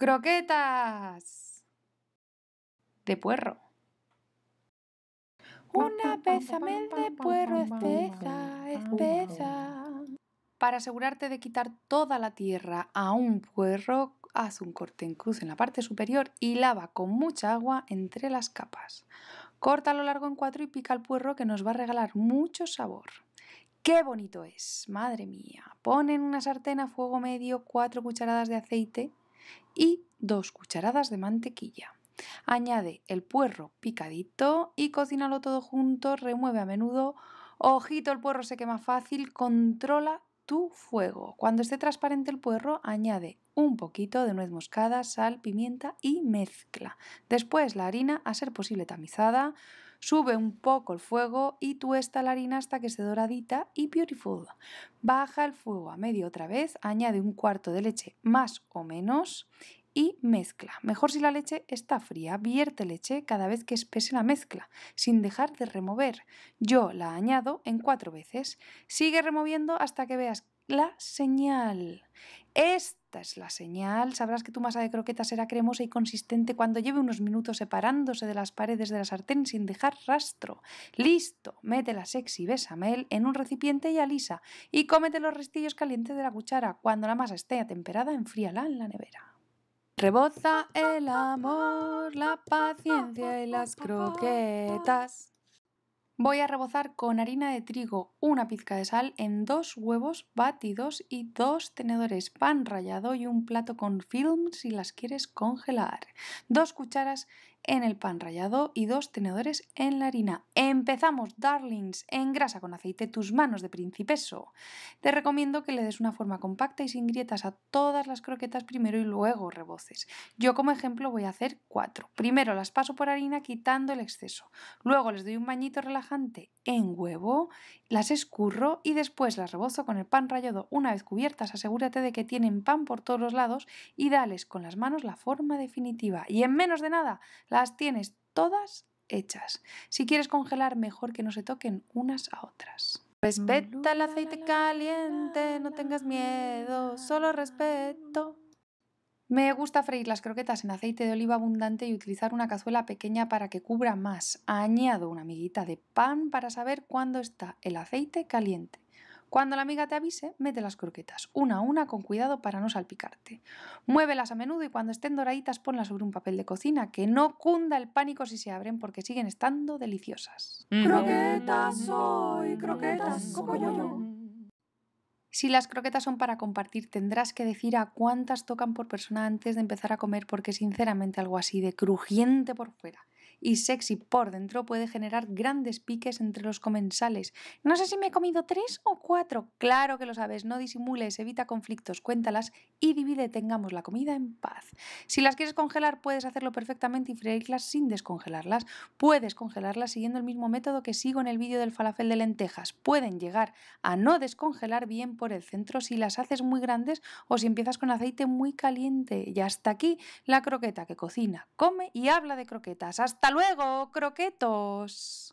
croquetas de puerro. Una pezamel de puerro espesa, espesa. Para asegurarte de quitar toda la tierra a un puerro, haz un corte en cruz en la parte superior y lava con mucha agua entre las capas. Corta lo largo en cuatro y pica el puerro que nos va a regalar mucho sabor. ¡Qué bonito es! Madre mía. Pon en una sartén a fuego medio cuatro cucharadas de aceite y dos cucharadas de mantequilla. Añade el puerro picadito y cocínalo todo junto, remueve a menudo. Ojito, el puerro se quema fácil, controla tu fuego. Cuando esté transparente el puerro, añade un poquito de nuez moscada, sal, pimienta y mezcla. Después la harina, a ser posible tamizada, Sube un poco el fuego y tuesta la harina hasta que se doradita y beautiful. Baja el fuego a medio otra vez, añade un cuarto de leche más o menos y mezcla. Mejor si la leche está fría, vierte leche cada vez que espese la mezcla, sin dejar de remover. Yo la añado en cuatro veces. Sigue removiendo hasta que veas la señal. Esta es la señal. Sabrás que tu masa de croquetas será cremosa y consistente cuando lleve unos minutos separándose de las paredes de la sartén sin dejar rastro. Listo. Mete la sexy besamel en un recipiente y alisa. Y cómete los restillos calientes de la cuchara. Cuando la masa esté atemperada, enfríala en la nevera. Reboza el amor, la paciencia y las croquetas. Voy a rebozar con harina de trigo, una pizca de sal en dos huevos batidos y dos tenedores pan rallado y un plato con film si las quieres congelar. Dos cucharas en el pan rallado y dos tenedores en la harina. Empezamos, darlings, grasa con aceite tus manos de principeso. Te recomiendo que le des una forma compacta y sin grietas a todas las croquetas primero y luego reboces. Yo como ejemplo voy a hacer cuatro. Primero las paso por harina quitando el exceso. Luego les doy un bañito relajante en huevo, las escurro y después las rebozo con el pan rallado. Una vez cubiertas, asegúrate de que tienen pan por todos los lados y dales con las manos la forma definitiva. Y en menos de nada, las tienes todas hechas. Si quieres congelar, mejor que no se toquen unas a otras. Respeta el aceite caliente, no tengas miedo, solo respeto. Me gusta freír las croquetas en aceite de oliva abundante y utilizar una cazuela pequeña para que cubra más. Añado una amiguita de pan para saber cuándo está el aceite caliente. Cuando la amiga te avise, mete las croquetas, una a una con cuidado para no salpicarte. Muévelas a menudo y cuando estén doraditas ponlas sobre un papel de cocina, que no cunda el pánico si se abren porque siguen estando deliciosas. Croquetas soy croquetas como yo. Si las croquetas son para compartir, tendrás que decir a cuántas tocan por persona antes de empezar a comer, porque sinceramente algo así de crujiente por fuera y sexy por dentro puede generar grandes piques entre los comensales. No sé si me he comido tres o cuatro. Claro que lo sabes, no disimules, evita conflictos, cuéntalas y divide, tengamos la comida en paz. Si las quieres congelar, puedes hacerlo perfectamente y freírlas sin descongelarlas. Puedes congelarlas siguiendo el mismo método que sigo en el vídeo del falafel de lentejas. Pueden llegar a no descongelar bien por el centro si las haces muy grandes o si empiezas con aceite muy caliente. Y hasta aquí la croqueta que cocina, come y habla de croquetas. Hasta hasta luego, croquetos.